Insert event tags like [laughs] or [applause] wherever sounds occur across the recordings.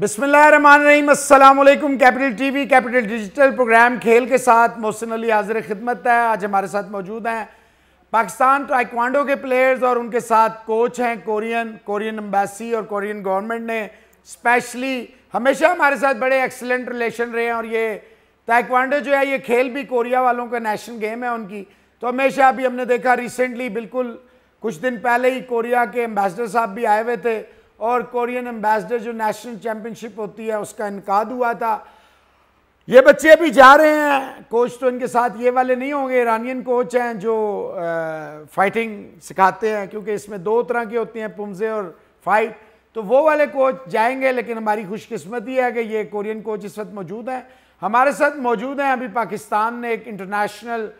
बिसमीम अल्लाम capital TV capital digital program खेल के साथ मोहसिन अली हाजिर खिदमत है आज हमारे साथ मौजूद हैं पाकिस्तान ट्राइक्वांडो के प्लेयर्स और उनके साथ कोच हैं कोरियन कोरियन एम्बेसी और कोरियन गवर्नमेंट ने स्पेशली हमेशा हमारे साथ बड़े एक्सलेंट रिलेशन रहे हैं और ये टाइक्वांडो जो है ये खेल भी कोरिया वालों का नेशनल गेम है उनकी तो हमेशा अभी हमने देखा रिसेंटली बिल्कुल कुछ दिन पहले ही कोरिया के एम्बेसडर साहब भी आए हुए थे और कोरियन एम्बेसडर जो नेशनल चैम्पियनशिप होती है उसका इनका हुआ था ये बच्चे अभी जा रहे हैं कोच तो इनके साथ ये वाले नहीं होंगे ईरानियन कोच हैं जो आ, फाइटिंग सिखाते हैं क्योंकि इसमें दो तरह की होती हैं पुमजे और फाइट तो वो वाले कोच जाएंगे लेकिन हमारी खुशकिस्मती है कि ये कोरियन कोच इस वक्त मौजूद हैं हमारे साथ मौजूद हैं अभी पाकिस्तान ने एक इंटरनेशनल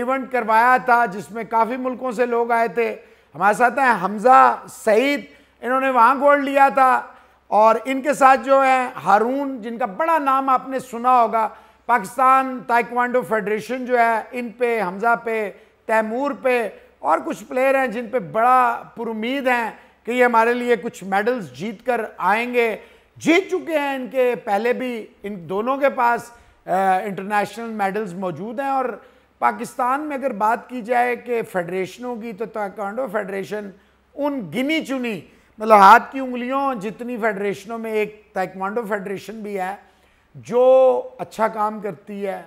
इवेंट करवाया था जिसमें काफ़ी मुल्कों से लोग आए थे हमारे साथ हैं हमज़ा सईद इन्होंने वहाँ गोल्ड लिया था और इनके साथ जो है हारून जिनका बड़ा नाम आपने सुना होगा पाकिस्तान ताइक्वांडो फेडरेशन जो है इन पे हमज़ा पे तैमूर पे और कुछ प्लेयर हैं जिन पे बड़ा पुरुद हैं कि ये हमारे लिए कुछ मेडल्स जीत कर आएंगे जीत चुके हैं इनके पहले भी इन दोनों के पास इंटरनेशनल मेडल्स मौजूद हैं और पाकिस्तान में अगर बात की जाए कि फेडरेशनों की तो ताइक्वांडो फेडरेशन उन गिनी चुनी मतलब हाथ की उंगलियों जितनी फेडरेशनों में एक ताइक्वांडो फेडरेशन भी है जो अच्छा काम करती है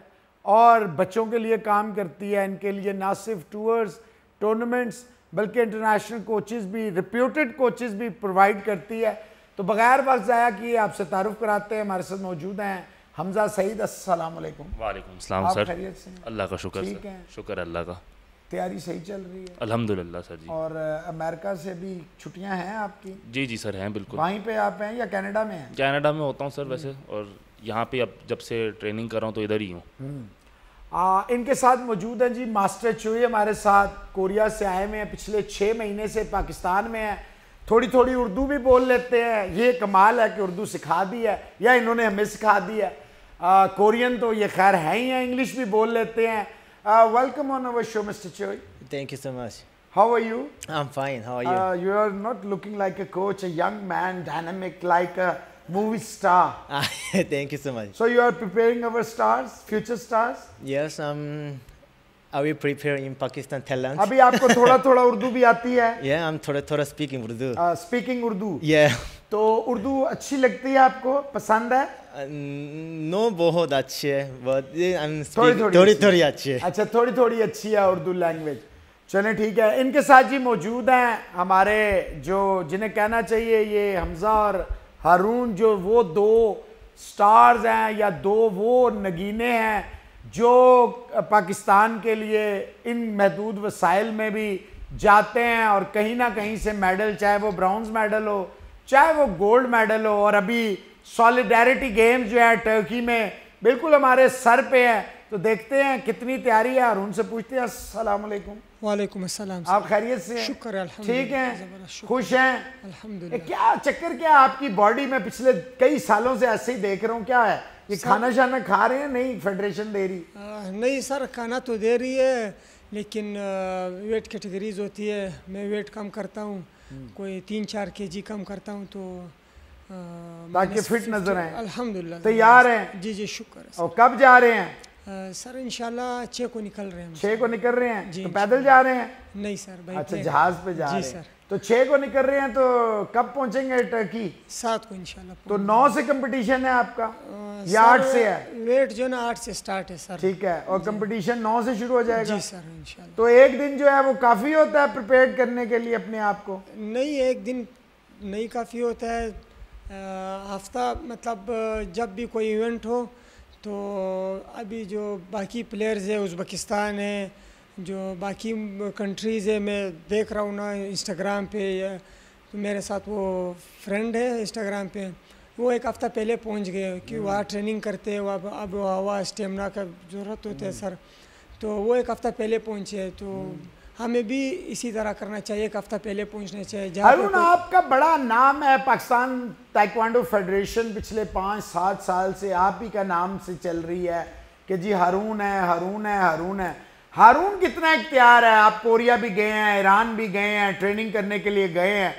और बच्चों के लिए काम करती है इनके लिए ना सिर्फ टूर्स टूर्नामेंट्स बल्कि इंटरनेशनल कोचेस भी रिप्यूटेड कोचेस भी प्रोवाइड करती है तो बगैर वक्त ज़ाया कि आपसे तारुफ कराते हैं हमारे साथ मौजूद हैं हमजा सईद असल वालेकुम सर अल्लाह का शुक्र ठीक है शुक्र अल्लाह का तैयारी सही चल रही है अल्हम्दुलिल्लाह सर जी और अमेरिका से भी छुट्टियां हैं आपकी जी जी सर हैं बिल्कुल वहीं पे आप हैं या कनाडा में हैं कनाडा में होता हूँ सर वैसे और यहाँ पे अब जब से ट्रेनिंग कर रहा हूँ तो इधर ही हूँ हम्म। इनके साथ मौजूद हैं जी मास्टर चोई हमारे साथ कोरिया से आए हुए हैं पिछले छः महीने से पाकिस्तान में है थोड़ी थोड़ी उर्दू भी बोल लेते हैं ये कमाल है कि उर्दू सिखा दी है या इन्होंने हमें सिखा दी है कोरियन तो ये खैर है ही हैं इंग्लिश भी बोल लेते हैं Uh, welcome on our show, Mr. Choi. Thank you so much. How are you? I'm fine. How are you? Uh, you are not looking like a coach, a young man, dynamic, like a movie star. Ah, [laughs] thank you so much. So you are preparing our stars, future stars? Yes, um, are we preparing in Pakistan talent? अभी आपको थोड़ा थोड़ा उर्दू भी आती है? [laughs] Yeah, I'm थोड़ा थोड़ा speaking Urdu. Uh, speaking Urdu? Yeah. तो उर्दू अच्छी लगती है आपको पसंद है नो no, बहुत अच्छी है बहुत थोड़ी थोड़ी थोड़ी थोड़ी अच्छी है अच्छा थोड़ी थोड़ी अच्छी है उर्दू लैंग्वेज चले ठीक है इनके साथ जी मौजूद हैं हमारे जो जिन्हें कहना चाहिए ये हमज़ा और हारून जो वो दो स्टार्स हैं या दो वो नगीने हैं जो पाकिस्तान के लिए इन महदूद वसाइल में भी जाते हैं और कहीं ना कहीं से मेडल चाहे वो ब्राउन्ज़ मेडल हो चाहे वो गोल्ड मेडल हो और अभी सॉलिडेरिटी गेम्स जो है टर्की में बिल्कुल हमारे सर पे है तो देखते हैं कितनी तैयारी है और उनसे पूछते हैं अस्सलाम वालेकुम वालेकुम अस्सलाम आप खैरियत से शुक्र ठीक हैं खुश हैं अल्हम्दुलिल्लाह क्या चक्कर क्या आपकी बॉडी में पिछले कई सालों से ऐसे ही देख रहा हूँ क्या है ये खाना शाना खा रहे हैं नहीं फेडरेशन दे रही आ, नहीं सर खाना तो दे रही है लेकिन वेट कैटेगरीज होती है मैं वेट कम करता हूँ हम्म। कोई तीन चार के जी कम करता हूँ तो ताकि फिट नजर आए अल्हम्दुलिल्लाह तैयार हैं जी जी शुक्र और कब जा रहे हैं सर इंशाल्लाह छः को निकल रहे हैं छः को निकल रहे हैं तो पैदल जा रहे हैं नहीं सर भाई अच्छा जहाज पे जा रहे हैं तो छः को निकल रहे हैं तो कब पहुंचेंगे टर्की सात को इंशाल्लाह तो नौ से कंपटीशन है आपका या आठ से है वेट जो ना आठ से स्टार्ट है सर ठीक है और कंपटीशन नौ से शुरू हो जाएगा जी सर इंशाल्लाह तो एक दिन जो है वो काफ़ी होता है प्रिपेयर करने के लिए अपने आप को नहीं एक दिन नहीं काफ़ी होता है हफ्ता मतलब जब भी कोई इवेंट हो तो अभी जो बाकी प्लेयर्स है उजबकिस्तान है जो बाकी कंट्रीज़ है मैं देख रहा हूँ ना इंस्टाग्राम पे या तो मेरे साथ वो फ्रेंड है इंस्टाग्राम पे वो एक हफ़्ता पहले पहुँच गए कि हम्म। वहाँ ट्रेनिंग करते हैं वहाँ अब हवा स्टेमिना का ज़रूरत होता है हम्म। सर तो वो एक हफ़्ता पहले पहुँचे तो हम्म। हमें भी इसी तरह करना चाहिए एक हफ्ता पहले पहुंचना चाहिए अरुण आपका बड़ा नाम है पाकिस्तान ताइक्वांडो फेडरेशन पिछले पाँच सात साल से आप ही का नाम से चल रही है कि जी हरून है हरून है हरून है हारून कितना इख्तियार है आप कोरिया भी गए हैं ईरान भी गए हैं ट्रेनिंग करने के लिए गए हैं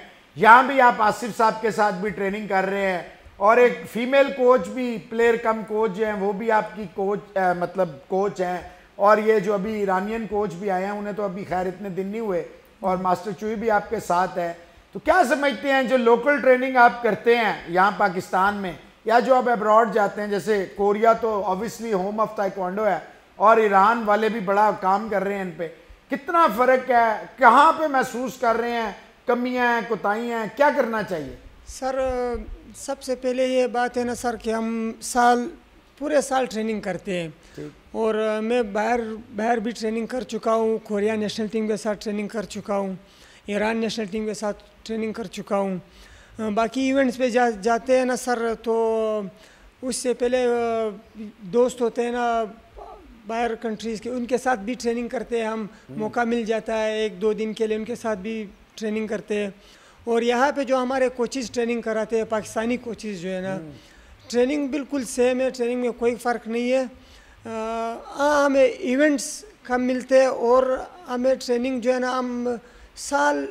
यहाँ भी आप आसिफ साहब के साथ भी ट्रेनिंग कर रहे हैं और एक फीमेल कोच भी प्लेयर कम कोच हैं वो भी आपकी कोच आ, मतलब कोच हैं और ये जो अभी ईरानियन कोच भी आए हैं उन्हें तो अभी खैर इतने दिन नहीं हुए और मास्टर चूही भी आपके साथ है तो क्या समझते हैं जो लोकल ट्रेनिंग आप करते हैं यहाँ पाकिस्तान में या जो आप अब्रॉड जाते हैं जैसे कोरिया तो ऑब्वियसली होम ऑफ ताइक्वांडो है और ईरान वाले भी बड़ा काम कर रहे हैं इन पर कितना फ़र्क है कहाँ पे महसूस कर रहे हैं कमियाँ हैं कोताहियाँ हैं क्या करना चाहिए सर सबसे पहले ये बात है ना सर कि हम साल पूरे साल ट्रेनिंग करते हैं और मैं बाहर बाहर भी ट्रेनिंग कर चुका हूँ कोरिया नेशनल टीम के साथ ट्रेनिंग कर चुका हूँ ईरान नेशनल टीम के साथ ट्रेनिंग कर चुका हूँ बाकी इवेंट्स पे जा जाते हैं ना सर तो उससे पहले दोस्त होते हैं ना बाहर कंट्रीज़ के उनके साथ भी ट्रेनिंग करते हैं हम हम्म। मौका मिल जाता है एक दो दिन के लिए उनके साथ भी ट्रेनिंग करते हैं और यहाँ पे जो हमारे कोचिज ट्रेनिंग कराते हैं पाकिस्तानी कोचेज जो है ना ट्रेनिंग हम्म। बिल्कुल सेम है ट्रेनिंग में कोई फ़र्क नहीं है हाँ हमें इवेंट्स कम मिलते हैं और हमें ट्रेनिंग जो है ना हम साल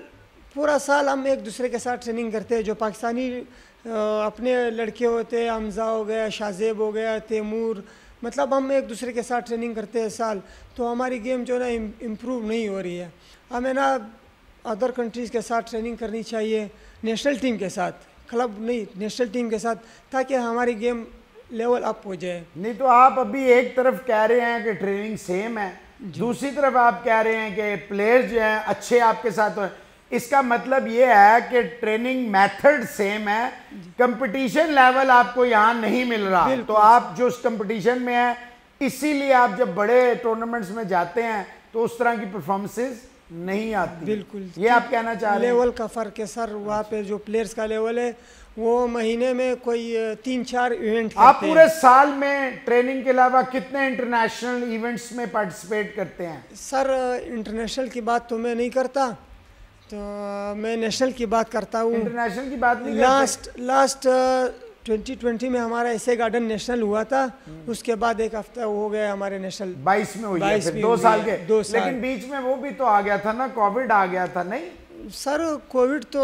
पूरा साल हम एक दूसरे के साथ ट्रेनिंग करते हैं जो पाकिस्तानी अपने लड़के होते हैं हमजा हो गया शाजेब हो गया तैमूर मतलब हम एक दूसरे के साथ ट्रेनिंग करते हैं साल तो हमारी गेम जो है ना इम्प्रूव नहीं हो रही है हमें ना अदर कंट्रीज़ के साथ ट्रेनिंग करनी चाहिए नेशनल टीम के साथ क्लब नहीं नेशनल टीम के साथ ताकि हमारी गेम लेवल अप हो जाए नहीं तो आप अभी एक तरफ कह रहे हैं कि ट्रेनिंग सेम है दूसरी तरफ आप कह रहे हैं कि प्लेयर्स जो हैं अच्छे आपके साथ हैं इसका मतलब ये है कि ट्रेनिंग मेथड सेम है कंपटीशन लेवल आपको यहाँ नहीं मिल रहा तो आप जो उस कंपटीशन में है इसीलिए आप जब बड़े टूर्नामेंट्स में जाते हैं तो उस तरह की परफॉर्मेंसेस नहीं आती बिल्कुल ये आप कहना चाह रहे हैं लेवल का फ़र्क है सर वहाँ पे जो प्लेयर्स का लेवल है वो महीने में कोई तीन चार इवेंट आप पूरे साल में ट्रेनिंग के अलावा कितने इंटरनेशनल इवेंट्स में पार्टिसिपेट करते हैं सर इंटरनेशनल की बात तो मैं नहीं करता तो मैं नेशनल की बात करता हूँ इंटरनेशनल की बात नहीं लास्ट लास्ट ट्वेंटी ट्वेंटी में हमारा ऐसे गार्डन नेशनल हुआ था हम्म। उसके बाद एक हफ्ता हो गया हमारे नेशनल बाईस में हुई बाईस दो साल के दो साल लेकिन बीच में वो भी तो आ गया था ना कोविड आ गया था नहीं सर कोविड तो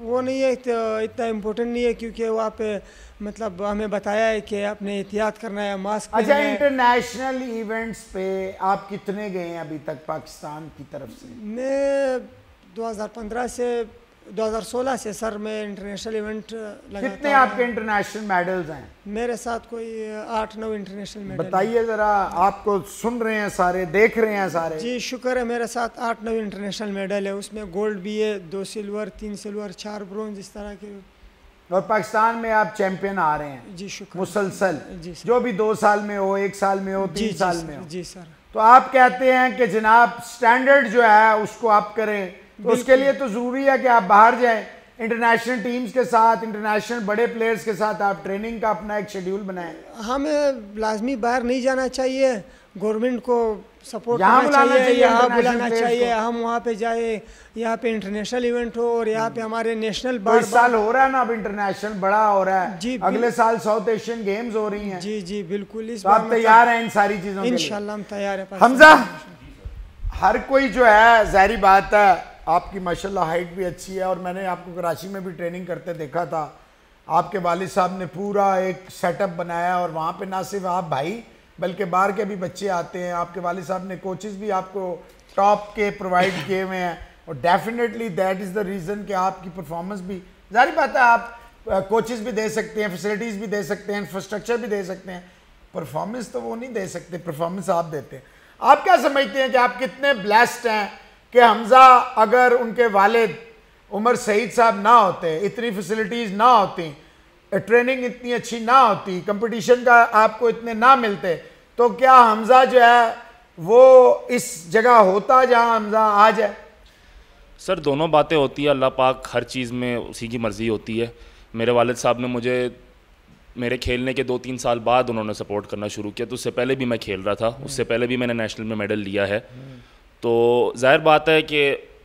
वो नहीं है तो इतना इम्पोर्टेंट नहीं है क्योंकि वहाँ पे मतलब हमें बताया है कि आपने एहतियात करना है मास्क अच्छा इंटरनेशनल इवेंट्स पे आप कितने गए हैं अभी तक पाकिस्तान की तरफ से मैं 2015 से 2016 से सर मैं इंटरनेशनल इवेंट लगा कितने आपके इंटरनेशनल मेडल्स हैं मेरे साथ कोई आठ नौ इंटरनेशनल मेडल बताइए ज़रा आपको सुन रहे हैं सारे देख रहे हैं सारे जी शुक्र है मेरे साथ आठ नौ इंटरनेशनल मेडल है उसमें गोल्ड भी है दो सिल्वर तीन सिल्वर चार ब्रोंज इस तरह के और पाकिस्तान में आप चैंपियन आ रहे हैं जी शुक्र मुसलसल जी जो भी दो साल में हो एक साल में हो तीन साल में हो जी सर तो आप कहते हैं कि जनाब स्टैंडर्ड जो है उसको आप करें तो उसके लिए तो ज़रूरी है कि आप बाहर जाएं इंटरनेशनल टीम्स के साथ इंटरनेशनल बड़े प्लेयर्स के साथ आप ट्रेनिंग का अपना एक शेड्यूल बनाएं हमें लाजमी बाहर नहीं जाना चाहिए गवर्नमेंट को सपोर्ट करना चाहिए, चाहिए यहाँ बुलाना चाहिए हम वहाँ पे जाए यहाँ पे इंटरनेशनल इवेंट हो और यहाँ पे हमारे नेशनल तो बार, तो साल हो रहा है ना अब इंटरनेशनल बड़ा हो रहा है जी अगले साल साउथ एशियन गेम्स हो रही हैं जी जी बिल्कुल इस तो आप मतलब तैयार हैं इन सारी चीज़ों इनशाला हम तैयार है हमजा हर कोई जो है जहरी बात है आपकी माशाल्लाह हाइट भी अच्छी है और मैंने आपको कराची में भी ट्रेनिंग करते देखा था आपके वाल साहब ने पूरा एक सेटअप बनाया और वहाँ पर ना सिर्फ आप भाई बल्कि बाहर के भी बच्चे आते हैं आपके वाल साहब ने कोचिज़ भी आपको टॉप के प्रोवाइड किए हुए हैं और definitely that is the reason कि आपकी परफॉर्मेंस भी जाहिर बात है आप कोचिज़ भी दे सकते हैं फैसिलिटीज़ भी दे सकते हैं इंफ्रास्ट्रक्चर भी दे सकते हैं परफॉर्मेंस तो वो नहीं दे सकते परफॉर्मेंस आप देते हैं आप क्या समझते हैं कि आप कितने ब्लेस्ड हैं कि हमज़ा अगर उनके वालिद उमर सईद साहब ना होते इतनी फैसिलिटीज़ ना होती ट्रेनिंग इतनी अच्छी ना होती कंपटीशन का आपको इतने ना मिलते तो क्या हमज़ा जो है वो इस जगह होता जहाँ हमज़ा आज है सर दोनों बातें होती है अल्लाह पाक हर चीज़ में उसी की मर्ज़ी होती है मेरे वालिद साहब ने मुझे मेरे खेलने के दो तीन साल बाद उन्होंने सपोर्ट करना शुरू किया तो उससे पहले भी मैं खेल रहा था उससे पहले भी मैंने नेशनल में मेडल लिया है तो ज़ाहिर बात है कि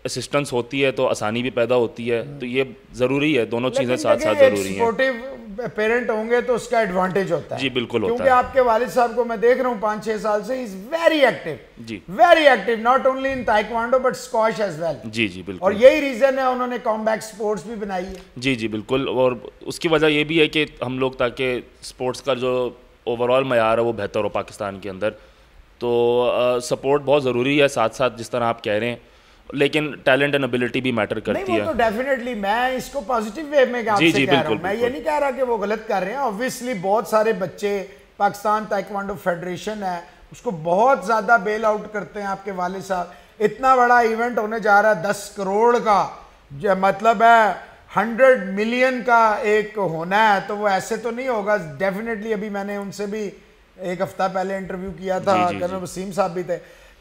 असिस्टेंस होती है तो आसानी भी पैदा होती है तो ये ज़रूरी है दोनों चीज़ें साथ साथ ज़रूरी है पेरेंट होंगे तो उसका एडवांटेज होता है जी बिल्कुल होता क्योंकि है। आपके वालिद साहब को मैं देख रहा हूँ पांच छह साल से इज वेरी एक्टिव जी very active not only in taekwondo but squash as well जी जी बिल्कुल और यही रीज़न है उन्होंने कॉम्बैक स्पोर्ट्स भी बनाई है जी जी बिल्कुल और उसकी वजह यह भी है कि हम लोग ताकि स्पोर्ट्स का जो ओवरऑल मैार है वो बेहतर हो पाकिस्तान के अंदर तो सपोर्ट बहुत ज़रूरी है साथ साथ जिस तरह आप कह रहे हैं लेकिन टैलेंट एंड एबिलिटी भी मैटर करती नहीं, वो है तो डेफिनेटली मैं इसको पॉजिटिव वे में जी, जी, कह बिल्कुल, रहा हूं। मैं ये नहीं कह रहा कि वो गलत कर रहे हैं ऑब्वियसली बहुत सारे बच्चे पाकिस्तान ताइक्वांडो फेडरेशन है उसको बहुत ज़्यादा बेल आउट करते हैं आपके वाले साहब इतना बड़ा इवेंट होने जा रहा है दस करोड़ का मतलब है हंड्रेड मिलियन का एक होना है तो वो ऐसे तो नहीं होगा डेफिनेटली अभी मैंने उनसे भी एक हफ्ता पहले इंटरव्यू किया था कर्नल वसीम साहब भी थे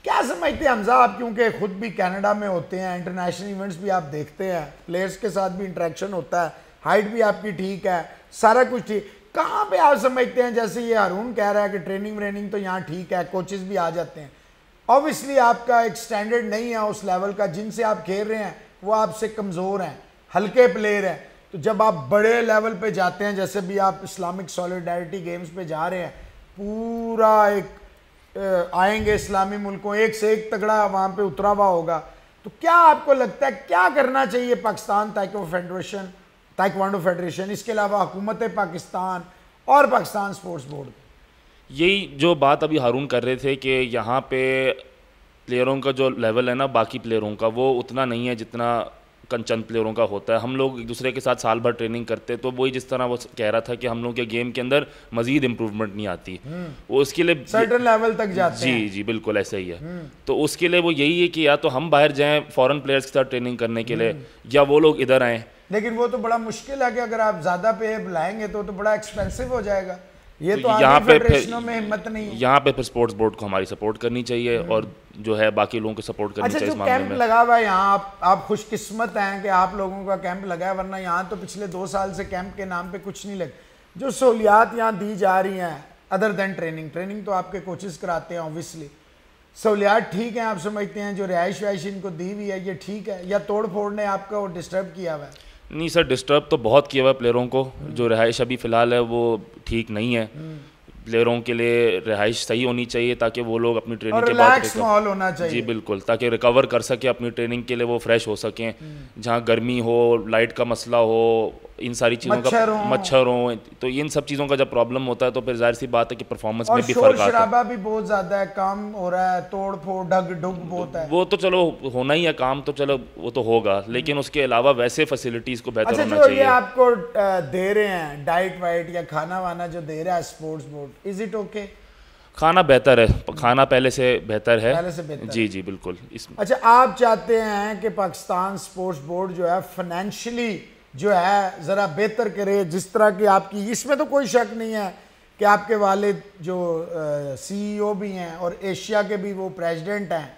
क्या समझते हैं हमजा आप क्योंकि खुद भी कनाडा में होते हैं इंटरनेशनल इवेंट्स भी आप देखते हैं प्लेयर्स के साथ भी इंटरेक्शन होता है हाइट भी आपकी ठीक है सारा कुछ ठीक कहाँ पे आप समझते हैं जैसे ये अरुण कह रहा है कि ट्रेनिंग व्रेनिंग तो यहाँ ठीक है कोचेज भी आ जाते हैं ऑब्वियसली आपका एक स्टैंडर्ड नहीं है उस लेवल का जिनसे आप खेल रहे हैं वो आपसे कमज़ोर हैं हल्के प्लेयर हैं तो जब आप बड़े लेवल पे जाते हैं जैसे भी आप इस्लामिक सॉलिडारिटी गेम्स पे जा रहे हैं पूरा एक आएंगे इस्लामी मुल्कों एक से एक तगड़ा वहाँ पे उतरा हुआ होगा तो क्या आपको लगता है क्या करना चाहिए पाकिस्तान ताइको फेडरेशन ताइकवांडो फेडरेशन इसके अलावा हुकूमत पाकिस्तान और पाकिस्तान स्पोर्ट्स बोर्ड यही जो बात अभी हारून कर रहे थे कि यहाँ पे प्लेयरों का जो लेवल है ना बाकी प्लेयरों का वो उतना नहीं है जितना चंद प्लेयरों का होता है हम लोग एक दूसरे के साथ साल भर ट्रेनिंग करते तो वही जिस तरह वो कह रहा था कि हम लोग के गेम के अंदर मजीद इम्प्रूवमेंट नहीं आती हम्म। वो उसके लिए सर्टन लेवल तक जाते जी जी बिल्कुल ऐसा ही है हम्म। तो उसके लिए वो यही है कि या तो हम बाहर जाएं फॉरन प्लेयर्स के साथ ट्रेनिंग करने के लिए हम्म। या वो लोग इधर आएँ लेकिन वो तो बड़ा मुश्किल है कि अगर आप ज़्यादा पे लाएंगे तो तो बड़ा एक्सपेंसिव हो जाएगा ये तो, तो यहाँ पे फिर में हिम्मत नहीं यहाँ पे फिर स्पोर्ट्स बोर्ड को हमारी सपोर्ट करनी चाहिए हम्म। और जो है बाकी लोगों को सपोर्ट करनी अच्छा, चाहिए कैंप लगा हुआ है यहाँ आप, आप खुशकिस्मत हैं कि आप लोगों का कैंप लगा है वरना यहाँ तो पिछले दो साल से कैंप के नाम पे कुछ नहीं लग जो सहूलियात यहाँ दी जा रही हैं अदर देन ट्रेनिंग ट्रेनिंग तो आपके कोचेस कराते हैं ऑब्वियसली सहूलियात ठीक है आप समझते हैं जो रिहाइश वहाइश इनको दी हुई है ये ठीक है या तोड़ फोड़ ने आपको डिस्टर्ब किया हुआ है नहीं सर डिस्टर्ब तो बहुत किया हुआ है प्लेयरों को हम्म। जो रिहाइश अभी फ़िलहाल है वो ठीक नहीं है प्लेयरों हम्म। के लिए रिहाइश सही होनी चाहिए ताकि वो लोग अपनी ट्रेनिंग के बाद माहौल होना चाहिए जी बिल्कुल ताकि रिकवर कर सके अपनी ट्रेनिंग के लिए वो फ्रेश हो सकें हम्म। जहाँ गर्मी हो लाइट का मसला हो इन सारी चीज़ों का मच्छर हो तो इन सब चीज़ों का जब प्रॉब्लम होता है तो फिर जाहिर सी बात है कि परफॉर्मेंस में भी फर्क आता है भी बहुत ज़्यादा है काम हो रहा है तोड़ फोड़ ढग ढुग बहुत है वो तो चलो होना ही है काम तो चलो वो तो होगा लेकिन उसके अलावा वैसे फैसिलिटीज़ को बेहतर अच्छा, होना चाहिए ये आपको दे रहे हैं डाइट वाइट या खाना वाना जो दे रहा है sports board is it okay खाना बेहतर है खाना पहले से बेहतर है पहले से बेहतर जी जी बिल्कुल इसमें अच्छा आप चाहते हैं कि पाकिस्तान स्पोर्ट्स बोर्ड जो है फाइनेंशियली जो है ज़रा बेहतर करे जिस तरह की आपकी इसमें तो कोई शक नहीं है कि आपके वालिद जो सीईओ e भी हैं और एशिया के भी वो प्रेसिडेंट हैं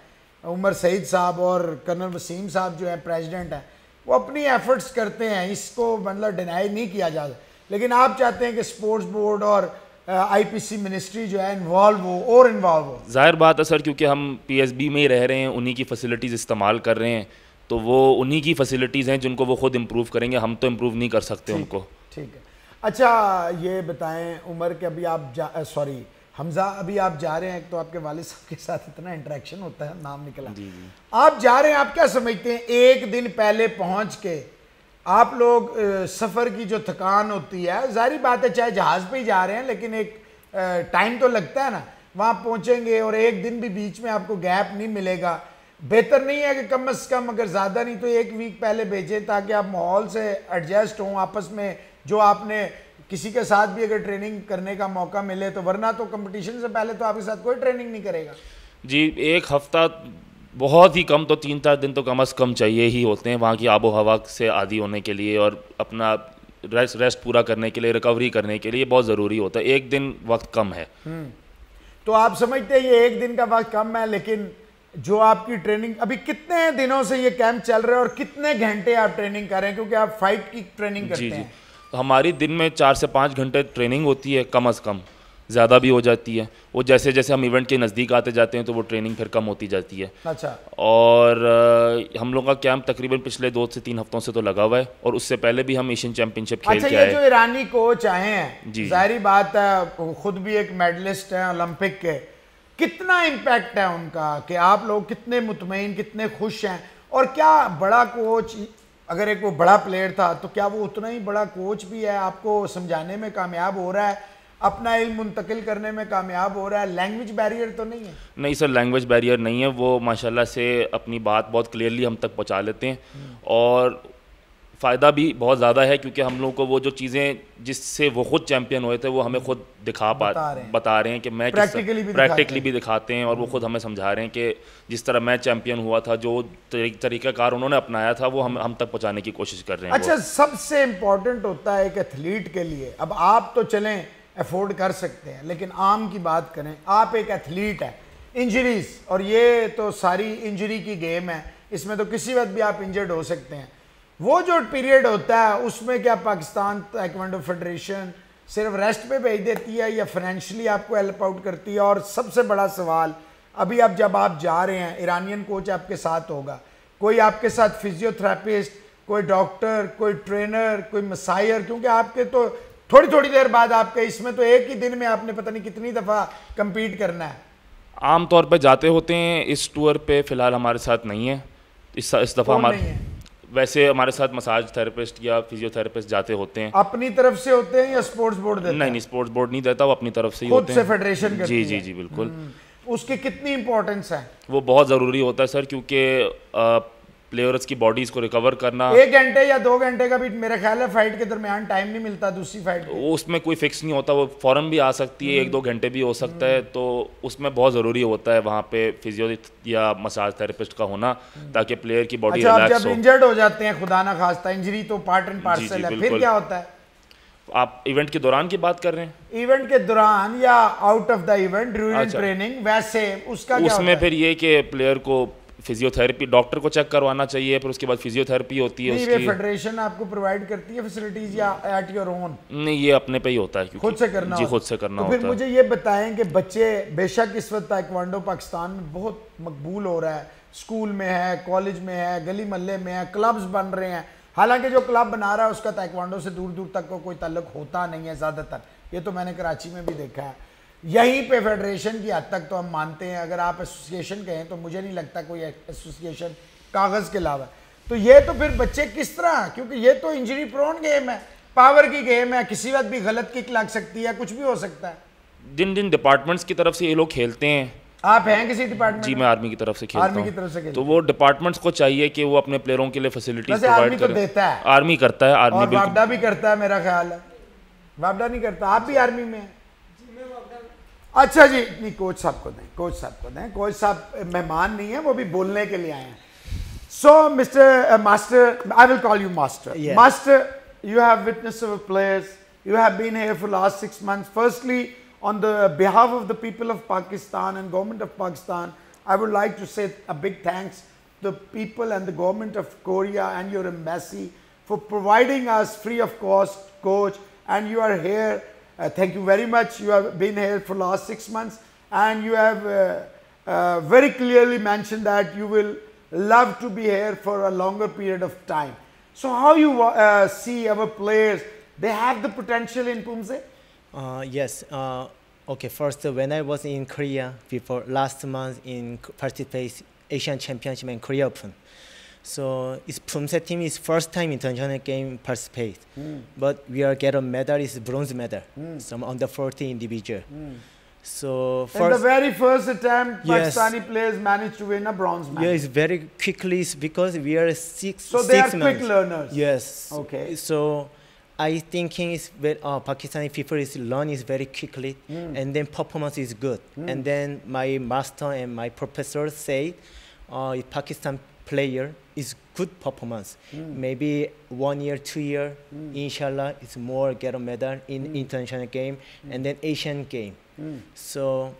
उमर सईद साहब और कर्नल वसीम साहब जो हैं प्रेसिडेंट हैं वो अपनी एफर्ट्स करते हैं इसको मतलब डिनाई नहीं किया जा लेकिन आप चाहते हैं कि स्पोर्ट्स बोर्ड और आईपीसी मिनिस्ट्री जो है इन्वॉल्व हो और इन्वॉल्व हो जाहिर बात है सर क्योंकि हम पीएसबी में ही रह रहे हैं उन्हीं की फैसिलिटीज़ इस्तेमाल कर रहे हैं तो वो उन्हीं की फैसिलिटीज़ हैं जिनको वो खुद इम्प्रूव करेंगे हम तो इम्प्रूव नहीं कर सकते उनको ठीक है अच्छा ये बताएं उमर के अभी आप जा सॉरी हमजा अभी आप जा रहे हैं तो आपके वाले साहब के साथ इतना इंटरेक्शन होता है नाम निकला जी जी आप जा रहे हैं आप क्या समझते हैं एक दिन पहले पहुंच के आप लोग सफ़र की जो थकान होती है जारी बात है चाहे जहाज़ पर ही जा रहे हैं लेकिन एक टाइम तो लगता है ना वहाँ पहुँचेंगे और एक दिन भी बीच में आपको गैप नहीं मिलेगा बेहतर नहीं है कि कम से कम अगर ज़्यादा नहीं तो एक वीक पहले भेजें ताकि आप माहौल से एडजस्ट हों आपस में जो आपने किसी के साथ भी अगर ट्रेनिंग करने का मौका मिले तो वरना तो कंपटीशन से पहले तो आपके साथ कोई ट्रेनिंग नहीं करेगा जी एक हफ्ता बहुत ही कम तो तीन चार दिन तो कम अज़ कम चाहिए ही होते हैं वहाँ की आबो हवा से आदि होने के लिए और अपना रेस्ट रेस्ट पूरा करने के लिए रिकवरी करने के लिए बहुत ज़रूरी होता है एक दिन वक्त कम है हम्म। तो आप समझते हैं ये एक दिन का वक्त कम है लेकिन जो आपकी ट्रेनिंग अभी कितने दिनों से ये कैंप चल रहा है और कितने घंटे आप ट्रेनिंग कर रहे हैं क्योंकि आप फाइट की ट्रेनिंग करते जी, जी। हैं तो हमारी दिन में चार से पाँच घंटे ट्रेनिंग होती है कम अज़ कम ज़्यादा भी हो जाती है वो जैसे जैसे हम इवेंट के नज़दीक आते जाते हैं तो वो ट्रेनिंग फिर कम होती जाती है अच्छा और आ, हम लोगों का कैंप तकरीबन पिछले दो से तीन हफ्तों से तो लगा हुआ है और उससे पहले भी हम एशियन चैंपियनशिप खेल अच्छा, के आए जो ईरानी कोच आए हैं जी जाहरी बात है खुद भी एक मेडलिस्ट हैं ओलंपिक के कितना इम्पैक्ट है उनका कि आप लोग कितने मुतमिन कितने खुश हैं और क्या बड़ा कोच अगर एक वो बड़ा प्लेयर था तो क्या वो उतना ही बड़ा कोच भी है आपको समझाने में कामयाब हो रहा है अपना इल मुंतकिल करने में कामयाब हो रहा है लैंग्वेज बैरियर तो नहीं है नहीं सर लैंग्वेज बैरियर नहीं है वो माशाल्लाह से अपनी बात बहुत क्लियरली हम तक पहुंचा लेते हैं हम्म। और फ़ायदा भी बहुत ज़्यादा है क्योंकि हम लोगों को वो जो चीज़ें जिससे वो खुद चैम्पियन हुए थे वो हमें खुद दिखा पा बता रहे हैं, बता रहे हैं कि मैं प्रैक्टिकली भी प्रैक्टिकली भी दिखाते हैं और वो खुद हमें समझा रहे हैं कि जिस तरह मैं चैम्पियन हुआ था जो तरीक, तरीकाकार उन्होंने अपनाया था वो हम हम तक पहुँचाने की कोशिश कर रहे हैं अच्छा सबसे इम्पोर्टेंट होता है एक एथलीट के लिए अब आप तो चलें अफोर्ड कर सकते हैं लेकिन आम की बात करें आप एक एथलीट हैं इंजरीज और ये तो सारी इंजरी की गेम है इसमें तो किसी वक्त भी आप इंजर्ड हो सकते हैं वो जो पीरियड होता है उसमें क्या पाकिस्तान ताइक्वांडो फेडरेशन सिर्फ रेस्ट पे भेज देती है या फाइनेंशियली आपको हेल्प आउट करती है और सबसे बड़ा सवाल अभी आप जब आप जा रहे हैं ईरानियन कोच आपके साथ होगा कोई आपके साथ फिजियोथेरापिस्ट कोई डॉक्टर कोई ट्रेनर कोई मसायर क्योंकि आपके तो थोड़ी थोड़ी देर बाद आपके इसमें तो एक ही दिन में आपने पता नहीं कितनी दफ़ा कम्पीट करना है आमतौर पर जाते होते हैं इस टूर पर फिलहाल हमारे साथ नहीं है इस इस दफ़ा हमारे वैसे हमारे साथ मसाज थेरेपिस्ट या फिजियोथेरेपिस्ट जाते होते हैं अपनी तरफ से होते हैं या स्पोर्ट्स बोर्ड देता नहीं नहीं स्पोर्ट्स बोर्ड नहीं देता वो अपनी तरफ से ही होते से हैं फेडरेशन जी जी जी बिल्कुल हम्म। उसकी कितनी इंपॉर्टेंस है वो बहुत ज़रूरी होता है सर क्योंकि प्लेयर्स की बॉडीज को रिकवर करना एक घंटे या दो घंटे का भी मेरा ख्याल है फाइट के दरमियान टाइम नहीं मिलता दूसरी फाइट उसमें कोई फिक्स नहीं होता वो फॉरन भी आ सकती है एक दो घंटे भी हो सकता है तो उसमें बहुत ज़रूरी होता है वहाँ पे फिजियो या मसाज थेरेपिस्ट का होना ताकि प्लेयर की बॉडी अच्छा, जब इंजर्ड हो जाते हैं खुदा ना खास्ता इंजरी तो पार्ट एंड पार्सल है फिर क्या होता है आप इवेंट के दौरान की बात कर रहे हैं इवेंट के दौरान या out of the event during training वैसे उसका उसमें फिर ये कि प्लेयर को फिजियोथेरेपी डॉक्टर को चेक करवाना चाहिए फिर उसके बाद फिजियोथेरेपी होती है उसकी फेडरेशन आपको प्रोवाइड करती है फैसिलिटीज या एट योर ओन नहीं ये अपने पे ही होता है खुद से करना जी खुद से करना तो फिर होता मुझे ये बताएं कि बच्चे बेशक इस वक्त ताइक्वांडो पाकिस्तान में बहुत मकबूल हो रहा है स्कूल में है कॉलेज में है गली महल्ले में है क्लब्स बन रहे हैं हालांकि जो क्लब बना रहा है उसका ताइक्वांडो से दूर दूर तक कोई ताल्लुक होता नहीं है ज़्यादातर ये तो मैंने कराची में भी देखा है यहीं पे फेडरेशन की हद तक तो हम मानते हैं अगर आप एसोसिएशन कहें तो मुझे नहीं लगता कोई एसोसिएशन कागज़ के अलावा तो ये तो फिर बच्चे किस तरह क्योंकि ये तो इंजरी प्रोन गेम है पावर की गेम है किसी वक्त भी गलत किक लग सकती है कुछ भी हो सकता है जिन जिन डिपार्टमेंट्स की तरफ से ये लोग खेलते हैं आप हैं किसी डिपार्टमेंट जी मैं आर्मी की तरफ से खेलता आर्मी की तरफ से तो वो डिपार्टमेंट्स को चाहिए कि वो अपने प्लेयरों के लिए फैसिलिटीज प्रोवाइड करे देता है आर्मी करता है आर्मी भी करता है मेरा ख्याल है वापडा नहीं करता आप भी आर्मी में हैं अच्छा जी नहीं कोच साहब को दें कोच साहब को दें कोच साहब मेहमान नहीं है वो भी बोलने के लिए आए हैं so mister master I will call you master master you have witnessed of players. You have been here for last six months. Firstly, on the behalf of the people of Pakistan and government of Pakistan, I would like to say a big thanks to the people and the government of Korea and your embassy for providing us free of cost coach. And you are here uh, thank you very much. You have been here for last six months and you have uh, uh, very clearly mentioned that you will love to be here for a longer period of time. So how you uh, see our players, they have the potential in Pumse? Uh, yes. Uh, okay, first, when I was in Korea before last month in participate Asian Championship and Korea Open, so it's Pumse team is first time international game participate, mm. but we are get a medal is bronze medal, mm. some under 40 individual. Mm. So in the very first attempt, yes. Pakistani players managed to win a bronze medal. Yes, very quickly because we are six. So they six are months. quick learners. Yes. Okay. So. I thinking is well, uh, Pakistani people is learn is very quickly, mm. and then performance is good. Mm. And then my master and my professor say, uh, Pakistan player it's good performance. Mm. Maybe one year, two year, mm. inshallah, it's more get a medal in mm. international game mm. and then Asian game. Mm. So,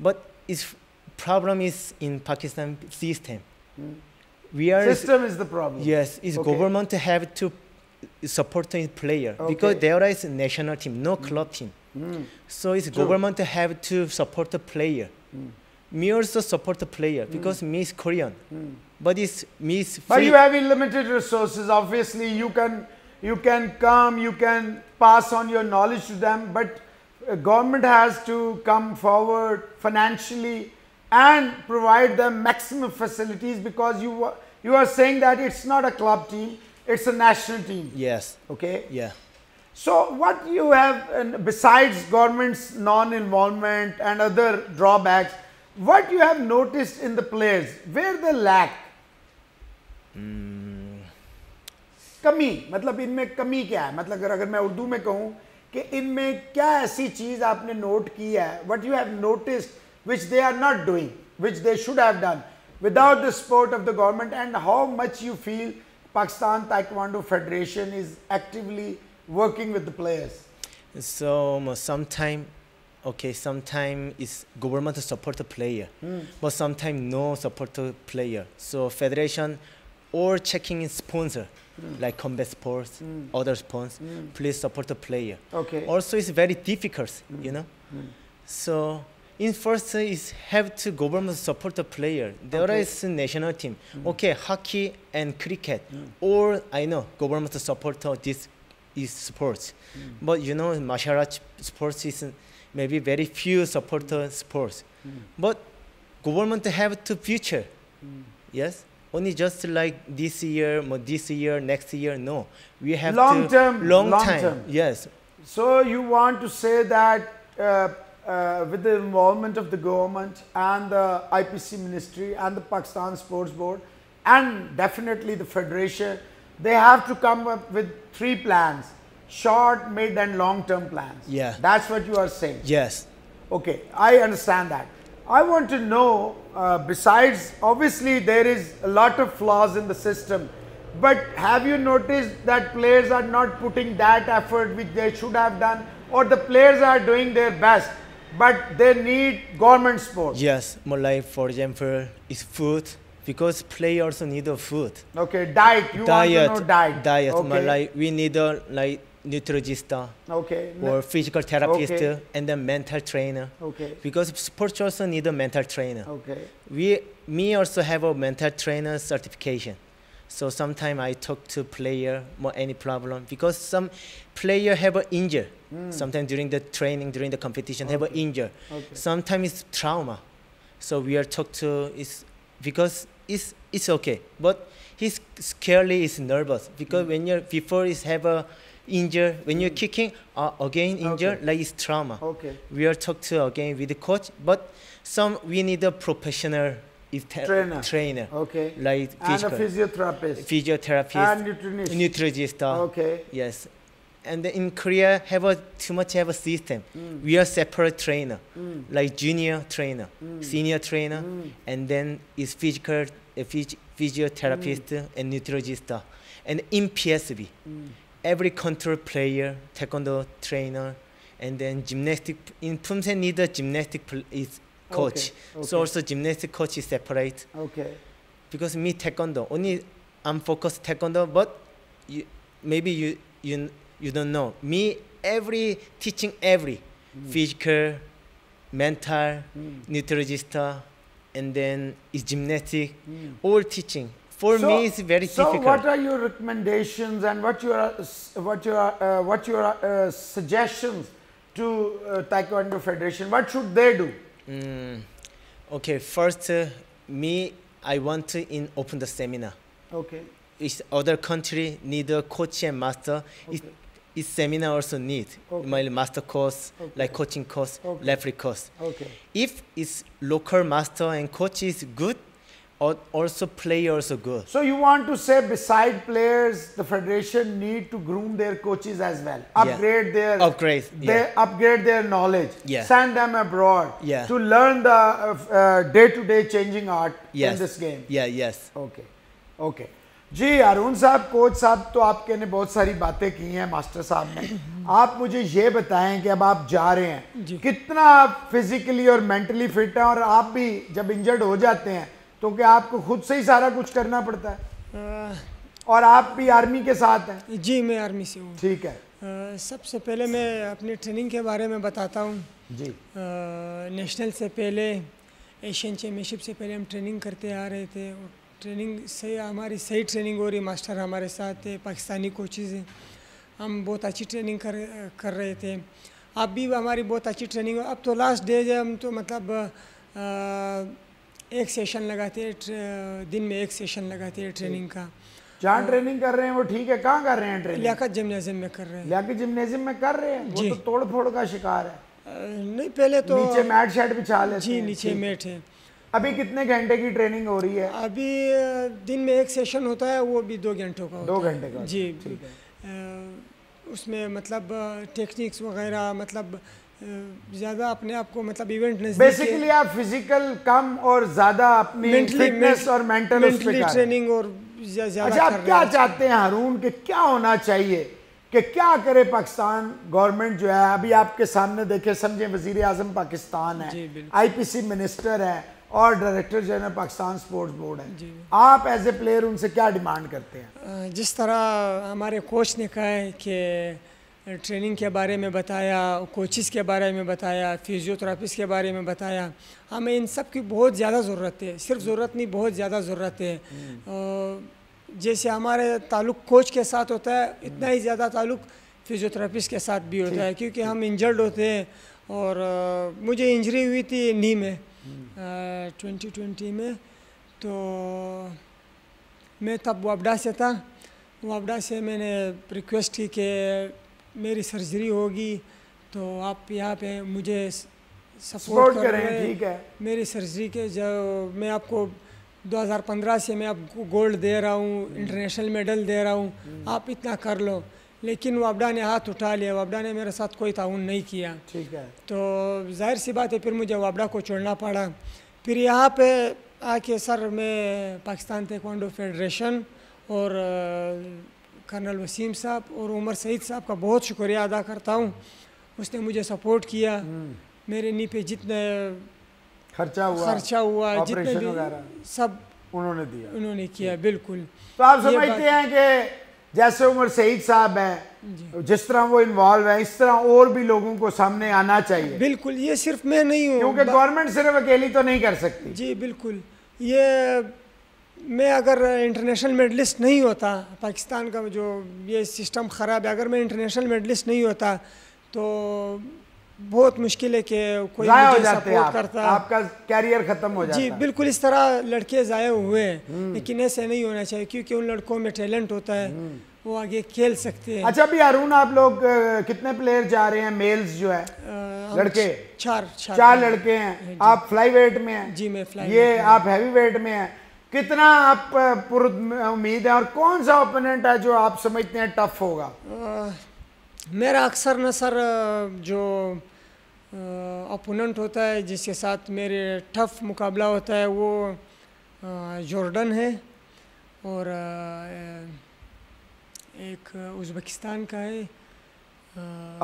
but it's problem is in Pakistan system. Mm. We are system is the problem. Yes, is okay. government have to support the player okay. because there is national team, no club team. So it's True. government have to support the player. Me also support the player because me is Korean but But you have limited resources. Obviously, you can you can come, you can pass on your knowledge to them, but uh, government has to come forward financially and provide them maximum facilities because you you are saying that it's not a club team, it's a national team. Yes. Okay. Yeah. So what you have, besides government's non-involvement and other drawbacks, what you have noticed in the players, where they lack, hmm. कमी मतलब इनमें कमी क्या है मतलब अगर, अगर मैं उर्दू में कहूँ कि इनमें क्या ऐसी चीज आपने नोट की है what you have notice which they are not doing which they should have done without the support of the government and how much you feel Pakistan taekwondo federation is actively working with the players so sometime okay sometime is government support the player but sometime no support the player so federation or checking in sponsor, mm. like combat sports, mm. other sponsors. Mm. Please support the player. Okay. Also, it's very difficult, you know. Mm. Mm. So in first is have to government support the player. There okay. is national team. Mm. Okay, hockey and cricket. Or I know government support this is sports. But you know, martial arts sports is maybe very few support sports. But government have to future. Yes only just like this year, this year, next year. No, we have long to, term, long, long time. Term. Yes. So you want to say that uh, uh, with the involvement of the government and the IPC ministry and the Pakistan Sports Board and definitely the federation, they have to come up with three plans: short, mid, and long-term plans. Yeah. That's what you are saying. Yes. Okay, I understand that. I want to know, uh, besides, obviously there is a lot of flaws in the system, but have you noticed that players are not putting that effort which they should have done or the players are doing their best, but they need government support? Yes, more like for example, is food, because players need food. Okay, diet, you diet, want to know diet. Diet, okay. life. we need uh, like nutritionist okay. or physical therapist okay. and a mental trainer. Okay. Because sports also need a mental trainer. Okay. We, me also have a mental trainer certification. So sometimes I talk to player more any problem because some player have an injury. Mm. Sometimes during the training, during the competition, okay. have an injury. Okay. Sometimes it's trauma. So we are talk to is because it's it's okay. But he's scarcely is nervous because mm. when you're before is have a injured when you're hmm. kicking uh, again injured okay. like it's trauma okay we are talked to again with the coach but some we need a professional trainer trainer okay like physical. and a physiotherapist physiotherapist and nutritionist nutritionist uh, okay yes and in Korea have a too much have a system. Mm. We are separate trainer, mm. like junior trainer, mm. senior trainer, hmm. and then is physical phys- physiotherapist hmm. and nutritionist, uh, and in PSV every control player, taekwondo trainer, and then gymnastic. In Pumsen neither gymnastic is coach. Okay, okay. So also gymnastic coach is separate. Okay. Because me taekwondo only I'm focused taekwondo, but you, maybe you you you don't know me. Every teaching every mm. physical, mental, mm. nutritionist, and then is gymnastic. Mm. All teaching for so, me it's very so difficult. So what are your recommendations and what your uh, what your uh, what your uh, suggestions to uh, Taekwondo Federation? What should they do? Mm, okay, first uh, me I want to in open the seminar. Okay. Each other country need a coach and master. Okay. It, seminar also need okay. my master course, okay. like coaching course, okay. referee course. Okay. If it's local master and coach is good, or also players are good. So you want to say beside players, the federation need to groom their coaches as well, upgrade yeah. their upgrade, their, yeah. upgrade their knowledge, yeah. send them abroad yeah. to learn the day-to-day -day changing art yes. in this game. Yeah, yes. Okay, okay. जी अरुण साहब coach साहब तो आपके ने बहुत सारी बातें की हैं मास्टर साहब ने आप मुझे ये बताएं कि अब आप जा रहे हैं कितना आप फिजिकली और मेंटली फिट हैं और आप भी जब इंजर्ड हो जाते हैं क्योंकि आपको खुद से ही सारा कुछ करना पड़ता है और आप भी आर्मी के साथ हैं जी मैं आर्मी से हूँ ठीक है सबसे पहले मैं अपनी ट्रेनिंग के बारे में बताता हूँ जी आ, नेशनल से पहले एशियन चैम्पियनशिप से पहले हम ट्रेनिंग करते आ रहे थे और ट्रेनिंग से हमारी सही ट्रेनिंग हो रही मास्टर हमारे साथ थे पाकिस्तानी कोचेज हैं हम बहुत अच्छी ट्रेनिंग कर कर रहे थे अब भी हमारी बहुत अच्छी ट्रेनिंग अब तो लास्ट डेज है हम तो मतलब आ, एक सेशन लगाते दिन में एक सेशन लगाते हैं ट्रेनिंग का जहाँ ट्रेनिंग कर रहे हैं वो ठीक है कहाँ कर रहे हैं ट्रेनिंग लिया जिमनेजियम में कर रहे हैं लिया जिमनेजियम में कर रहे हैं जी तो तोड़ फोड़ का शिकार है नहीं पहले तो नीचे मैट शैट बिछा लेते जी नीचे मैट है अभी कितने घंटे की ट्रेनिंग हो रही है अभी दिन में एक सेशन होता है वो भी दो घंटों का दो घंटे का जी उसमें मतलब टेक्निक्स वगैरह मतलब ज्यादा अपने आप को मतलब इवेंट बेसिकली आप फिजिकल कम और ज्यादा अपनी फिटनेस और मेंटल ट्रेनिंग और ज्यादा अच्छा आप क्या चाहते हैं हारून के क्या होना चाहिए कि क्या करे पाकिस्तान गवर्नमेंट जो है अभी आपके सामने देखे समझे वजीर आजम पाकिस्तान है आईपीसी मिनिस्टर है और director general Pakistan sports board है आप एज ए प्लेयर उनसे क्या डिमांड करते हैं जिस तरह हमारे कोच ने कहा है कि ट्रेनिंग के बारे में बताया कोचिस के बारे में बताया फिजियोथेरापिस्ट के बारे में बताया हमें इन सब की बहुत ज़्यादा ज़रूरत है सिर्फ ज़रूरत नहीं बहुत ज़्यादा ज़रूरत है हम्म। जैसे हमारे ताल्लुक कोच के साथ होता है इतना ही ज़्यादा ताल्लुक फिजियोथेरापिस्ट के साथ भी होता है क्योंकि हम इंजर्ड होते हैं और आ, मुझे इंजरी हुई थी नी में हम्म। ट्वेंटी ट्वेंटी में तो मैं तब वापडा से था वापडा से मैंने रिक्वेस्ट की कि मेरी सर्जरी होगी तो आप यहाँ पे मुझे सपोर्ट करें ठीक है मेरी सर्जरी के जब मैं आपको 2015 से मैं आपको गोल्ड दे रहा हूँ हम्म। इंटरनेशनल मेडल दे रहा हूँ हम्म। आप इतना कर लो लेकिन वाबडा ने हाथ उठा लिया वाबडा ने मेरे साथ कोई ताउन नहीं किया ठीक है तो जाहिर सी बात है फिर मुझे वाबडा को छोड़ना पड़ा फिर यहाँ पे आके सर मैं पाकिस्तान तेकवांडो फेडरेशन और कर्नल वसीम साहब और उमर सईद साहब का बहुत शुक्रिया अदा करता हूँ उसने मुझे सपोर्ट किया हम्म। मेरे नी पे जितने खर्चा हुआ खर्चा हुआ जितने भी सब उन्होंने दिया उन्होंने किया बिल्कुल तो आप समझते हैं कि जैसे उमर सईद साहब हैं जिस तरह वो इन्वॉल्व हैं इस तरह और भी लोगों को सामने आना चाहिए बिल्कुल ये सिर्फ मैं नहीं हूँ क्योंकि गवर्नमेंट सिर्फ अकेली तो नहीं कर सकती जी बिल्कुल ये मैं अगर इंटरनेशनल मेडलिस्ट नहीं होता पाकिस्तान का जो ये सिस्टम ख़राब है अगर मैं इंटरनेशनल मेडलिस्ट नहीं होता तो बहुत मुश्किल है कि कोई मुझे सपोर्ट आप, करता आपका कैरियर ख़त्म हो जाता जी बिल्कुल इस तरह लड़के ज़ाया हुए हैं हम्म। लेकिन ऐसे नहीं होना चाहिए क्योंकि उन लड़कों में टैलेंट होता है हम्म। वो आगे खेल सकते हैं अच्छा अभी अरुण आप लोग कितने प्लेयर जा रहे हैं मेल्स जो है आ, लड़के चार चार, चार लड़के हैं हाँ आप फ्लाई वेट में हैं जी मैं फ्लाई ये आप हैवी वेट में हैं कितना आप उम्मीद है और कौन सा ओपोनेंट है जो आप समझते हैं टफ होगा आ, मेरा अक्सर न सर जो ओपोनेंट होता है जिसके साथ मेरे टफ मुकाबला होता है वो जॉर्डन है और एक उज़्बेकिस्तान का है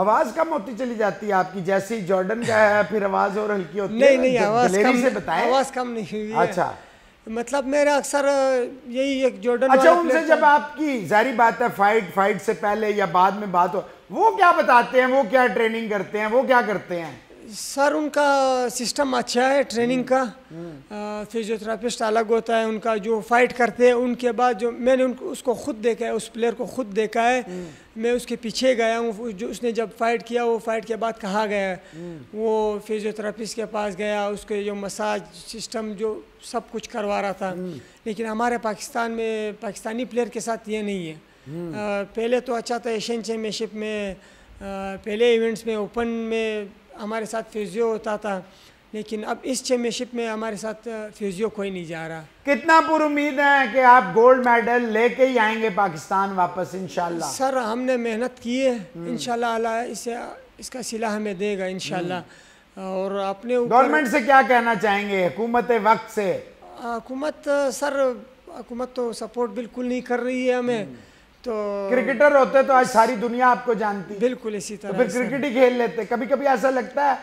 आवाज कम होती चली जाती है आपकी जैसे ही जॉर्डन का है फिर आवाज और हल्की होती नहीं, है नहीं नहीं आवाज कम से बताएं आवाज कम नहीं हुई अच्छा मतलब मेरा अक्सर यही एक जॉर्डन अच्छा उनसे जब आपकी जारी बात है फाइट फाइट से पहले या बाद में बात हो वो क्या बताते हैं वो क्या ट्रेनिंग करते हैं वो क्या करते हैं सर उनका सिस्टम अच्छा है ट्रेनिंग का हम्म। फिजियोथेरापिस्ट अलग होता है उनका जो फाइट करते हैं उनके बाद जो मैंने उनको उसको खुद देखा है उस प्लेयर को खुद देखा है हम्म। मैं उसके पीछे गया हूँ जो उसने जब फाइट किया वो फाइट के बाद कहा गया हम्म। वो फिजियोथेरापिस्ट के पास गया उसके जो मसाज सिस्टम जो सब कुछ करवा रहा था लेकिन हमारे पाकिस्तान में पाकिस्तानी प्लेयर के साथ ये नहीं है पहले तो अच्छा था एशियन चैम्पियनशिप में पहले इवेंट्स में ओपन में हमारे साथ फिजियो होता था लेकिन अब इस चैम्पियनशिप में हमारे साथ फ्यूजियो कोई नहीं जा रहा कितना पूर्व उम्मीद है कि आप गोल्ड मेडल लेके ही आएंगे पाकिस्तान वापस इनशाला सर हमने मेहनत की है इनशाला इसे इसका सिला हमें देगा इनशाला और अपने गवर्नमेंट से क्या कहना चाहेंगे हुकूमत वक्त से हुकूमत सर हुकूमत तो सपोर्ट बिल्कुल नहीं कर रही है हमें तो क्रिकेटर होते तो आज सारी दुनिया आपको जानती बिल्कुल इसी तो तरह तो फिर क्रिकेट ही खेल लेते कभी कभी ऐसा लगता है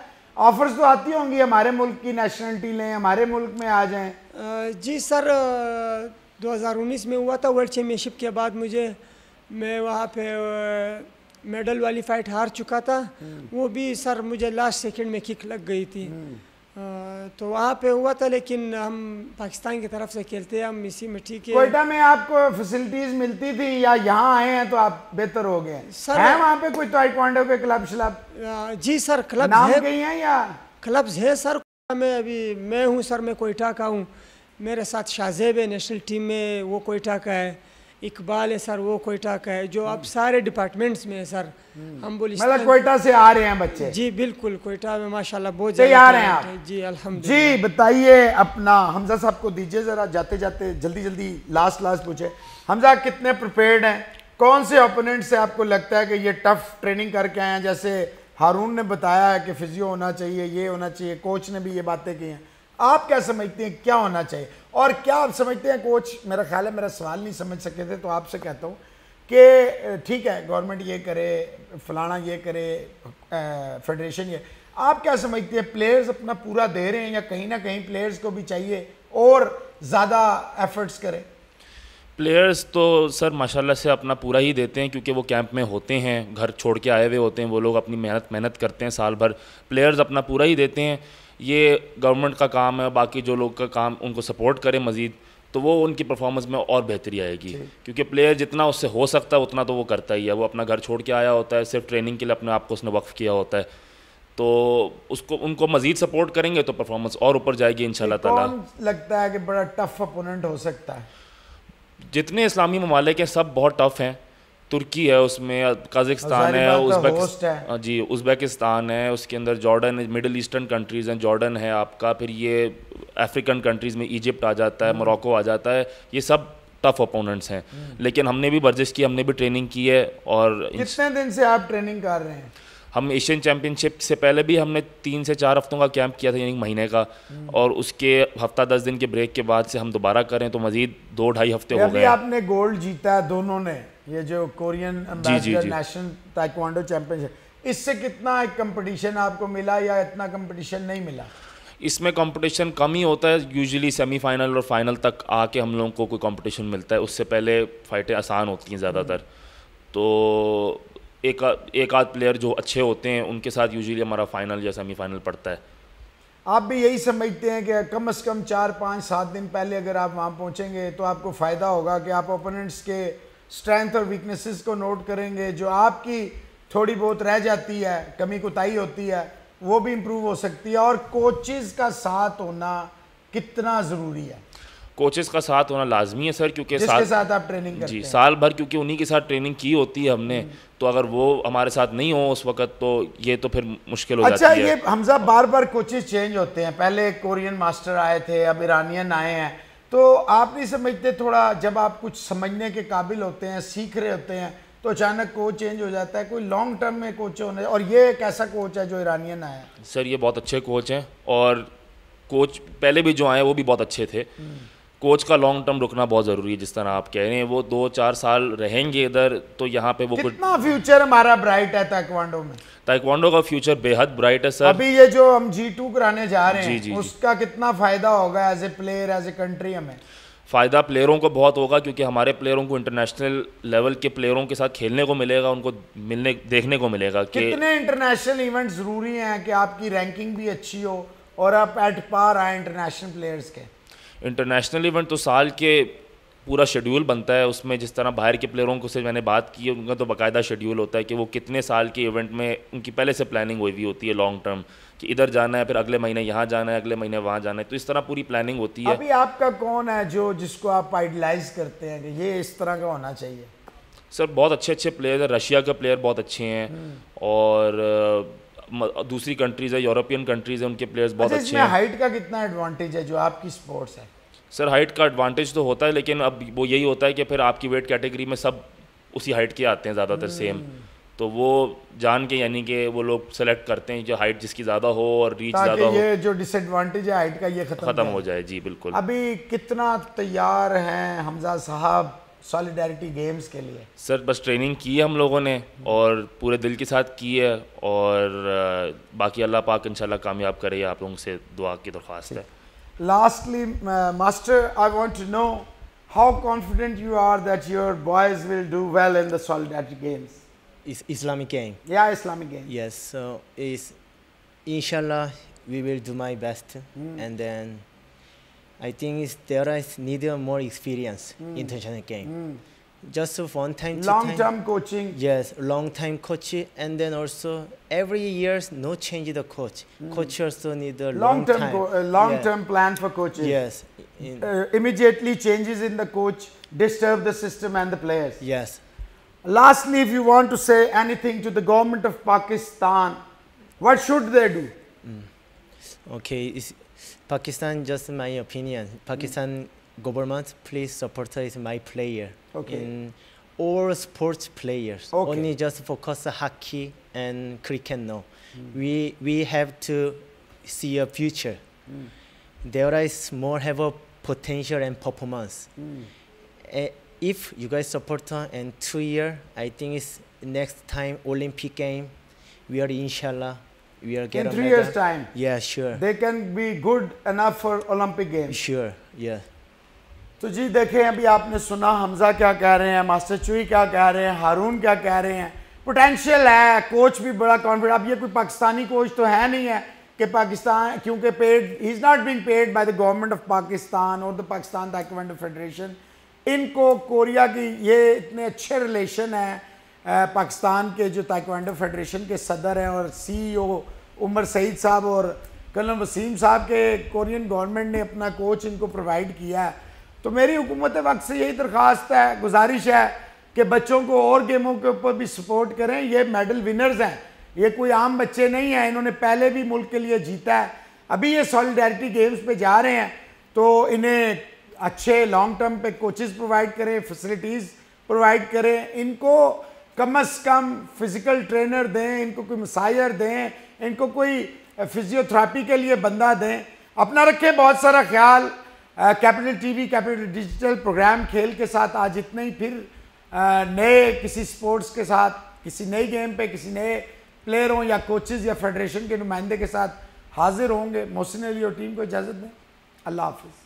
ऑफर्स तो आती होंगी हमारे मुल्क की नेशनलिटी लें हमारे मुल्क में आ जाएं जी सर 2019 में हुआ था वर्ल्ड चैम्पियनशिप के बाद मुझे मैं वहाँ पे मेडल वाली फाइट हार चुका था हम्म। वो भी सर मुझे लास्ट सेकंड में किक लग गई थी हम्म। तो वहाँ पे हुआ था लेकिन हम पाकिस्तान की तरफ से खेलते हैं हम इसी में ठीक है कोयटा में आपको फैसिलिटीज मिलती थी या यहाँ आए हैं तो आप बेहतर हो गए सर है वहाँ पे कोई टाइकवांडो के क्लब शलब जी सर क्लब नाम है, गई हैं या क्लब्स है सर मैं अभी मैं हूँ सर मैं कोयटा का हूँ मेरे साथ शाहजेब है नेशनल टीम में वो कोयटा का है इकबाल है सर वो कोयटा का है जो अब हम्म। सारे डिपार्टमेंट्स में है सर हम्म। हम बोलिए मतलब कोयटा से आ रहे हैं बच्चे जी बिल्कुल कोयटा में माशाल्लाह बहुत ज़्यादा आ रहे हैं आप जी अल्हम्दुलिल्लाह जी बताइए अपना हमजा साहब को दीजिए ज़रा जाते जाते जल्दी जल्दी लास्ट लास्ट पूछे हमजा कितने प्रिपेयर्ड हैं कौन से ओपोनेंट से आपको लगता है कि ये टफ ट्रेनिंग करके आए हैं जैसे हारून ने बताया है कि फिजियो होना चाहिए ये होना चाहिए कोच ने भी ये बातें की हैं आप क्या समझते हैं क्या होना चाहिए और क्या आप समझते हैं कोच मेरा ख्याल है मेरा सवाल नहीं समझ सके थे तो आपसे कहता हूँ कि ठीक है गवर्नमेंट ये करे फलाना ये करे फेडरेशन ये आप क्या समझते हैं प्लेयर्स अपना पूरा दे रहे हैं या कहीं ना कहीं प्लेयर्स को भी चाहिए और ज़्यादा एफर्ट्स करें प्लेयर्स तो सर माशाल्लाह से अपना पूरा ही देते हैं क्योंकि वो कैंप में होते हैं घर छोड़ के आए हुए होते हैं वो लोग अपनी मेहनत मेहनत करते हैं साल भर प्लेयर्स अपना पूरा ही देते हैं ये गवर्नमेंट का काम है बाकी जो लोग का काम उनको सपोर्ट करें मज़ीद तो वो उनकी परफॉर्मेंस में और बेहतरी आएगी क्योंकि प्लेयर जितना उससे हो सकता है उतना तो वो करता ही है वो अपना घर छोड़ के आया होता है सिर्फ ट्रेनिंग के लिए अपने आप को उसने वक्फ किया होता है तो उसको उनको मजीद सपोर्ट करेंगे तो परफॉर्मेंस और ऊपर जाएगी इन ताला लगता है कि बड़ा टफ अपोनेंट हो सकता है जितने इस्लामी ममालिक हैं सब बहुत टफ हैं तुर्की है उसमें कजाकिस्तान है उज्बेक हाँ जी उजबेकिस्तान है उसके अंदर जॉर्डन मिडिल ईस्टर्न कंट्रीज़ हैं जॉर्डन है आपका फिर ये अफ्रीकन कंट्रीज़ में इजिप्ट आ जाता है मोरक्को हम्म। आ जाता है ये सब टफ अपोनेंट्स हैं हम्म। लेकिन हमने भी वर्जिश की हमने भी ट्रेनिंग की है और कितने दिन से आप ट्रेनिंग कर रहे हैं हम एशियन चैम्पियनशिप से पहले भी हमने तीन से चार हफ्तों का कैंप किया था यानी महीने का हम्म। और उसके हफ्ता दस दिन के ब्रेक के बाद से हम दोबारा करें तो मज़ीद दो ढाई हफ्ते हो गए आपने गोल्ड जीता दोनों ने ये जो कोरियन नेशनल ताइक्वांडो चैंपियनशिप इससे कितना एक कंपटीशन आपको मिला या इतना कंपटीशन नहीं मिला इसमें कंपटीशन कम ही होता है यूजुअली सेमीफाइनल और फाइनल तक आके हम लोगों को कोई कंपटीशन मिलता है उससे पहले फाइटें आसान होती हैं ज़्यादातर हम्म। तो एक एक आध प्लेयर जो अच्छे होते हैं उनके साथ यूजुअली हमारा फाइनल या सेमीफाइनल पड़ता है आप भी यही समझते हैं कि कम से कम चार पाँच सात दिन पहले अगर आप वहाँ पहुँचेंगे तो आपको फ़ायदा होगा कि आप ओपोनेंट्स के स्ट्रेंथ और वीकनेसेस को नोट करेंगे जो आपकी थोड़ी बहुत रह जाती है कमी कोताही होती है वो भी इम्प्रूव हो सकती है और कोचेज़ का साथ होना कितना ज़रूरी है कोचेज़ का साथ होना लाजमी है सर क्योंकि साल साथ आप ट्रेनिंग करते जी हैं। साल भर क्योंकि उन्हीं के साथ ट्रेनिंग की होती है हमने हम्म। तो अगर वो हमारे साथ नहीं हो उस वक्त तो ये तो फिर मुश्किल हो अच्छा, जाती है अच्छा ये हमजा बार बार कोचेस चेंज होते हैं पहले कोरियन मास्टर आए थे अब ईरानियन आए हैं तो आप नहीं समझते थोड़ा जब आप कुछ समझने के काबिल होते हैं सीख रहे होते हैं तो अचानक कोच चेंज हो जाता है कोई लॉन्ग टर्म में कोच होने और ये एक ऐसा कोच है जो ईरानियन आया सर ये बहुत अच्छे कोच हैं और कोच पहले भी जो आए वो भी बहुत अच्छे थे हम्म। कोच का लॉन्ग टर्म रुकना बहुत ज़रूरी है जिस तरह आप कह रहे हैं वो दो चार साल रहेंगे इधर तो यहाँ पे वो कितना फ्यूचर हमारा ब्राइट है ताइक्वांडो में ताइक्वांडो का फ्यूचर बेहद ब्राइट है सर अभी ये जो हम जी टू कराने जा रहे हैं उसका कितना फ़ायदा होगा as a player as a country हमें फ़ायदा प्लेयरों को बहुत होगा क्योंकि हमारे प्लेयरों को इंटरनेशनल लेवल के प्लेयरों के साथ खेलने को मिलेगा उनको मिलने देखने को मिलेगा कि कितने इंटरनेशनल इवेंट ज़रूरी हैं कि आपकी रैंकिंग भी अच्छी हो और आप एट पार आए इंटरनेशनल प्लेयर्स के इंटरनेशनल इवेंट तो साल के पूरा शेड्यूल बनता है उसमें जिस तरह बाहर के प्लेयरों को से मैंने बात की उनका तो बाकायदा शेड्यूल होता है कि वो कितने साल के इवेंट में उनकी पहले से प्लानिंग हुई हुई होती है लॉन्ग टर्म कि इधर जाना है फिर अगले महीने यहाँ जाना है अगले महीने वहाँ जाना है तो इस तरह पूरी प्लानिंग होती है अभी आपका कौन है जो जिसको आप आइडलाइज करते हैं कि ये इस तरह का होना चाहिए सर बहुत अच्छे अच्छे प्लेयर हैं रशिया के प्लेयर बहुत अच्छे हैं हम्म। और दूसरी कंट्रीज है यूरोपियन कंट्रीज है उनके प्लेयर्स बहुत अच्छा, अच्छे हैं हाइट का कितना एडवांटेज है जो आपकी स्पोर्ट्स है सर हाइट का एडवांटेज तो होता है लेकिन अब वो यही होता है कि फिर आपकी वेट कैटेगरी में सब उसी हाइट के आते हैं ज़्यादातर सेम hmm. तो वो जान के यानी कि वो लोग सेलेक्ट करते हैं जो हाइट जिसकी ज़्यादा हो और रीच ज़्यादा हो ये जो डिसएडवांटेज है हाइट का ये ख़त्म हो जाए जी बिल्कुल अभी कितना तैयार हैं हमजा साहब सॉलिडारिटी गेम्स के लिए सर बस ट्रेनिंग की है हम लोगों ने और पूरे दिल के साथ की है और बाकी अल्लाह पाक इंशाल्लाह कामयाब करे आप लोगों से दुआ की दरख्वास्त है lastly master I want to know how confident you are that your boys will do well in the solidarity games Islamic game या Islamic game yes so is इंशाल्लाह we will do my best and then I think it's, there is needed more experience mm. international game. Mm. Just one time. Long time, term coaching. Yes, long time coach, and then also every years no change the coach. Mm. Coach also need a long, long term time. long yeah. term plan for coaching. Yes. In, uh, immediately changes in the coach disturb the system and the players. Yes. Lastly, if you want to say anything to the government of Pakistan, what should they do? Hmm. Okay, it's, Pakistan, just my opinion, mm. Pakistan mm. government, please support my player. Okay. In all sports players, okay. only just focus hockey and cricket, no. Mm. We, we have to see a future. Mm. There is more have a potential and performance. Mm. Eh, if you guys support her and two years, I think it's next time Olympic game, we are inshallah we are getting in three years time. Yeah, sure. They can be good enough for Olympic games. Sure, yeah. तो जी देखें अभी आपने सुना हमजा क्या कह रहे हैं master चुई क्या कह रहे हैं हारून क्या कह रहे हैं पोटेंशियल है कोच भी बड़ा कॉन्फिडेंट अब ये कोई पाकिस्तानी कोच तो है नहीं है कि पाकिस्तान क्योंकि paid he is not being paid by the government of Pakistan और द पाकिस्तान ताइक्वांडो फेडरेशन इनको कोरिया की ये इतने अच्छे रिलेशन हैं पाकिस्तान के जो ताइक्वांडो फेडरेशन के सदर हैं और सीईओ e उमर सईद साहब और कलम वसीम साहब के कोरियन गवर्नमेंट ने अपना कोच इनको प्रोवाइड किया है तो मेरी हुकूमत वक्त से यही दरख्वास्त है गुजारिश है कि बच्चों को और गेमों के ऊपर भी सपोर्ट करें ये मेडल विनर्स हैं ये कोई आम बच्चे नहीं हैं इन्होंने पहले भी मुल्क के लिए जीता है अभी ये सॉलिडारिटी गेम्स पे जा रहे हैं तो इन्हें अच्छे लॉन्ग टर्म पे कोचेस प्रोवाइड करें फैसिलिटीज़ प्रोवाइड करें इनको कम अज़ कम फिज़िकल ट्रेनर दें इनको कोई मसायर दें इनको कोई फिजियोथेरापी के लिए बंदा दें अपना रखें बहुत सारा ख्याल capital TV capital digital program खेल के साथ आज इतना ही फिर नए किसी स्पोर्ट्स के साथ किसी नई गेम पे किसी नए प्लेयर हों या कोचेज या फेडरेशन के नुमाइंदे के साथ हाजिर होंगे मोहसिन अली और टीम को इजाज़त दें अल्लाह हाफिज़